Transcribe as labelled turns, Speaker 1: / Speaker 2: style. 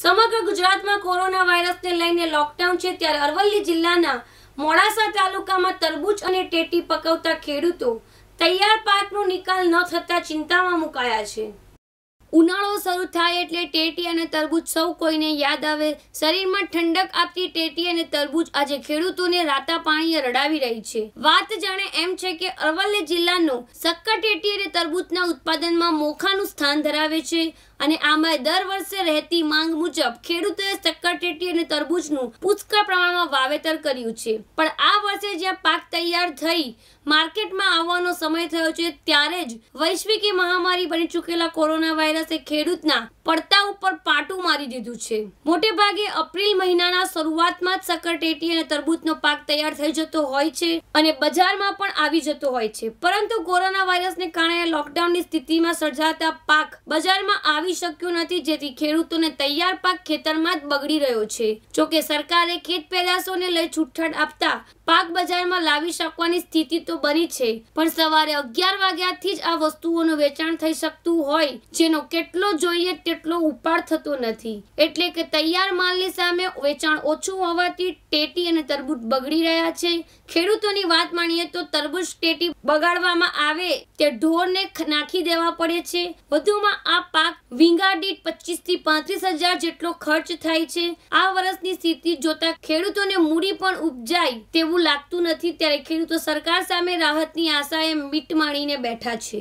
Speaker 1: સમગ્ર ગુજરાતમાં કોરોના વાયરસને લઈને લોકડાઉન છે ત્યારે અરવલ્લી જિલ્લાના મોડાસા તાલુકામાં તરબૂચ અને ટેટી પકવતા ખેડૂતો તૈયાર પાકનો નિકાલ ન થતા ચિંતામાં મુકાયા છે ઉનાળો શરૂ થાય એટલે ટેટી અને તરબૂચ સૌ કોઈને યાદ આવે શરીરમાં ઠંડક આપતી ટેટી અને તરબૂચ આજે ખેડૂતોને રાતા પાણીએ રડાવી રહી છે વાત જાણે એમ છે કે અરવલ્લી જિલ્લાનો સક્કર ટેટી અને તરબૂચના ઉત્પાદનમાં મોખાનું સ્થાન ધરાવે છે અને આમાં દર વર્ષે રહેતી માંગ મુજબ ખેડૂતોએ સક્કર ટેટી અને તરબૂચનું પુષ્કળ પ્રમાણમાં વાવેતર કર્યું છે પણ આ વર્ષે જ્યાં પાક તૈયાર થઈ માર્કેટમાં આવવાનો સમય થયો છે ત્યારે જ વૈશ્વિક મહામારી બની ચૂકેલા કોરોના વાયરસે ખેડૂતના પડતા ઉપર પાટ મારી દીધું છે મોટે ભાગે એપ્રિલ મહિનાના શરૂઆતમાં જ સકરટેટી અને તરબૂચનો પાક તૈયાર થઈ જતો હોય છે અને બજારમાં પણ આવી જતો હોય છે પરંતુ કોરોના વાયરસને કારણે લોકડાઉનની સ્થિતિમાં સર્જાતા પાક બજારમાં આવી શક્યો નથી જેથી ખેડૂતોને તૈયાર પાક ખેતરમાં જ બગડી રહ્યો છે જોકે સરકારે ખેત પેદાશોને લઈ છૂટછાટ આપતા પાક બજારમાં લાવી શકવાની સ્થિતિ તો બની છે પણ સવારે અગિયાર વાગ્યાથી જ આ વસ્તુઓનું વેચાણ થઈ શકતું હોય જેનો કેટલો જોઈએ તેટલો ઉપાડ થતો નથી નથી એટલે કે તૈયાર માલની સામે વેચાણ ઓછું હોવાથી ટેટી અને તરબૂચ બગડી રહ્યા છે ખેડૂતોની વાત માણીએ તો તરબૂચ ટેટી બગાડવામાં આવે તે ઢોરને નાખી દેવા પડે છે વધુમાં આ પાક વીંગા દીઠ પચીસ થી પાંત્રીસ હજાર જેટલો ખર્ચ થાય છે આ વર્ષની સ્થિતિ જોતા ખેડૂતોને મૂડી પણ ઉપજાય તેવું લાગતું નથી ત્યારે ખેડૂતો સરકાર સામે રાહતની આશાએ મીટ માણીને બેઠા છે